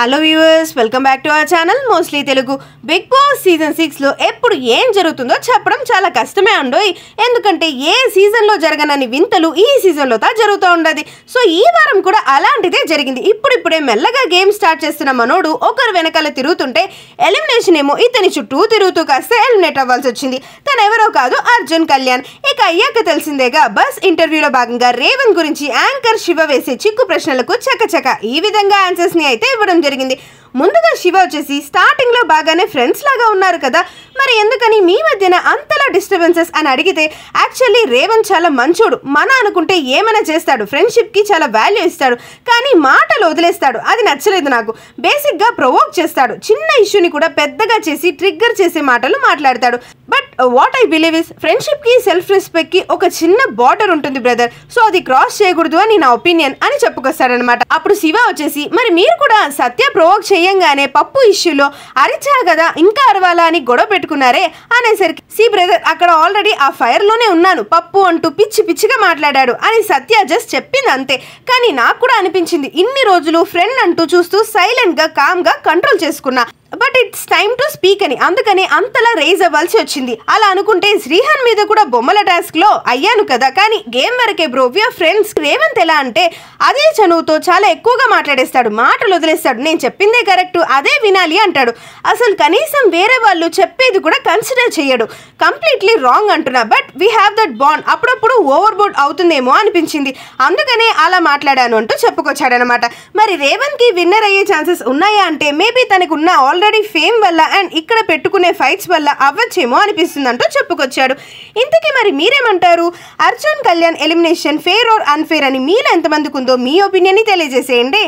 hello viewers welcome back to our channel mostly Telugu Bigg Boss season సిక్స్లో ఎప్పుడు ఏం జరుగుతుందో చెప్పడం చాలా కష్టమే ఉండోయ్ ఎందుకంటే ఏ సీజన్లో జరగనని వింతలు ఈ సీజన్లో తా జరుగుతూ ఉండదు సో ఈ వారం కూడా అలాంటిదే జరిగింది ఇప్పుడిప్పుడే మెల్లగా గేమ్ స్టార్ట్ చేస్తున్న మనోడు ఒకరు వెనకాల తిరుగుతుంటే ఎలిమినేషన్ ఏమో ఇతని చుట్టూ తిరుగుతూ కాస్త ఎలిమినేట్ అవ్వాల్సి వచ్చింది తను ఎవరో కాదు అర్జున్ కళ్యాణ్ ఇక అయ్యాక తెలిసిందేగా బస్ ఇంటర్వ్యూలో భాగంగా రేవన్ గురించి యాంకర్ శివ వేసే చిక్కు ప్రశ్నలకు చకచక ఈ విధంగా ఆన్సర్స్ని అయితే ఇవ్వడం జరిగింది ముందుగా శివ వచ్చేసి లో బాగానే ఫ్రెండ్స్ లాగా ఉన్నారు కదా మరి ఎందుకని మీ మధ్యన అంతలా డిస్టర్బెన్సెస్ అని అడిగితే యాక్చువల్లీ రేవంత్ చాలా మంచోడు మన అనుకుంటే ఏమైనా చేస్తాడు ఫ్రెండ్షిప్ కి చాలా వాల్యూ ఇస్తాడు కానీ మాటలు వదిలేస్తాడు అది నచ్చలేదు నాకు బేసిక్ గా ప్రొవోక్ చేస్తాడు చిన్న ఇష్యూని కూడా పెద్దగా చేసి ట్రిగ్గర్ చేసే మాటలు మాట్లాడతాడు but what I believe is ఫ్రెండ్షిప్కి సెల్ఫ్ రెస్పెక్ట్కి ఒక చిన్న బార్డర్ ఉంటుంది బ్రదర్ సో అది క్రాస్ చేయకూడదు అని నా ఒపీనియన్ అని చెప్పుకొస్తాడనమాట అప్పుడు శివ వచ్చేసి మరి మీరు కూడా సత్య ప్రొవోక్ చేయంగానే పప్పు ఇష్యూలో అరిచా కదా ఇంకా అరవాలా అని గొడవ పెట్టుకున్నారే అనేసరికి సి బ్రదర్ అక్కడ ఆల్రెడీ ఆ ఫైర్లోనే ఉన్నాను పప్పు అంటూ పిచ్చి పిచ్చిగా మాట్లాడాడు అని సత్య జస్ట్ చెప్పింది అంతే కానీ నాకు కూడా అనిపించింది ఇన్ని రోజులు ఫ్రెండ్ అంటూ చూస్తూ సైలెంట్గా కామ్గా కంట్రోల్ చేసుకున్నా but it's time to speak అని అందుకని అంతలా రేజ్ అవ్వాల్సి వచ్చింది అలా అనుకుంటే శ్రీహాన్ మీద కూడా బొమ్మల టాస్క్ లో అయ్యాను కదా కానీ గేమ్ వరకే బ్రో వ్యూర్ ఫ్రెండ్స్ రేవంత్ ఎలా అంటే అదే చనువుతో చాలా ఎక్కువగా మాట్లాడేస్తాడు మాటలు వదిలేస్తాడు నేను చెప్పిందే కరెక్ట్ అదే వినాలి అంటాడు అసలు కనీసం వేరే వాళ్ళు చెప్పేది కూడా కన్సిడర్ చేయడు కంప్లీట్లీ రాంగ్ అంటున్నా but but we have that bond అప్పుడప్పుడు ఓవర్ బోర్డ్ అవుతుందేమో అనిపించింది అందుకనే అలా మాట్లాడాను అంటూ చెప్పుకొచ్చాడనమాట మరి రేవంత్కి విన్నర్ అయ్యే ఛాన్సెస్ ఉన్నాయా అంటే మేబీ తనకున్న ఆల్రెడీ ఫేమ్ వల్ల అండ్ ఇక్కడ పెట్టుకునే ఫైట్స్ వల్ల అవ్వచ్చేమో అనిపిస్తుందంటూ చెప్పుకొచ్చాడు ఇంతకీ మరి మీరేమంటారు Arjun Kalyan elimination fair or unfair అని మీలో ఎంతమందికి ఉందో మీ ఒపీనియన్ని తెలియజేసేయండి